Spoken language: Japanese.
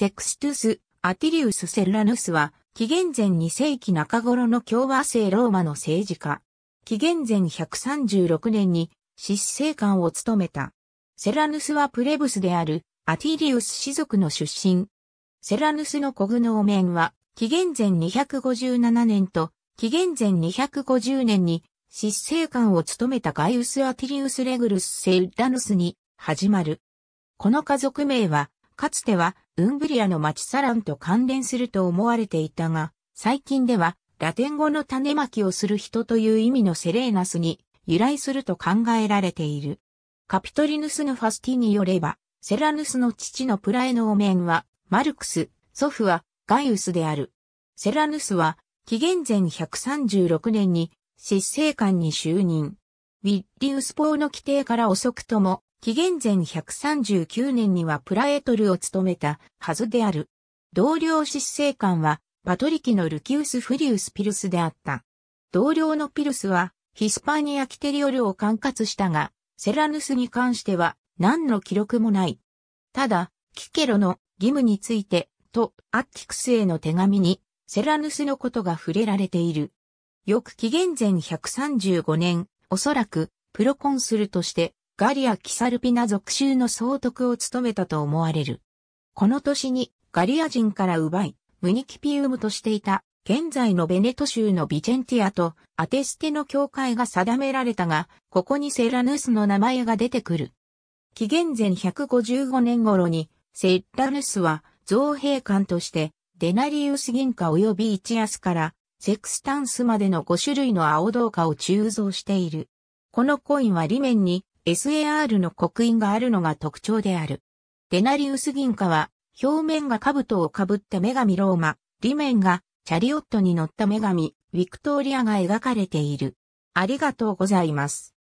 セクストゥス、アティリウス・セルラヌスは、紀元前2世紀中頃の共和制ローマの政治家。紀元前136年に、執政官を務めた。セラヌスはプレブスである、アティリウス氏族の出身。セラヌスの古具のお面は、紀元前257年と、紀元前250年に、執政官を務めたガイウス・アティリウス・レグルス・セルラヌスに、始まる。この家族名は、かつてはウンブリアの町サランと関連すると思われていたが、最近ではラテン語の種まきをする人という意味のセレーナスに由来すると考えられている。カピトリヌスのファスティによれば、セラヌスの父のプラエノーメンは、マルクス、祖父はガイウスである。セラヌスは、紀元前136年に、執政官に就任。ウィッリウス法の規定から遅くとも、紀元前139年にはプラエトルを務めたはずである。同僚執政官はパトリキのルキウス・フリウス・ピルスであった。同僚のピルスはヒスパニア・キテリオルを管轄したが、セラヌスに関しては何の記録もない。ただ、キケロの義務について、とアッキクスへの手紙に、セラヌスのことが触れられている。翌紀元前135年、おそらく、プロコンスルとして、ガリア・キサルピナ属州の総督を務めたと思われる。この年にガリア人から奪い、ムニキピウムとしていた、現在のベネト州のビチェンティアとアテステの境界が定められたが、ここにセラヌスの名前が出てくる。紀元前155年頃に、セラヌスは造兵官として、デナリウス銀貨及び一安からセクスタンスまでの5種類の青銅貨を鋳造している。このコインは裏面に SAR の刻印があるのが特徴である。デナリウス銀貨は、表面が兜をかぶった女神ローマ、裏面がチャリオットに乗った女神、ヴィクトーリアが描かれている。ありがとうございます。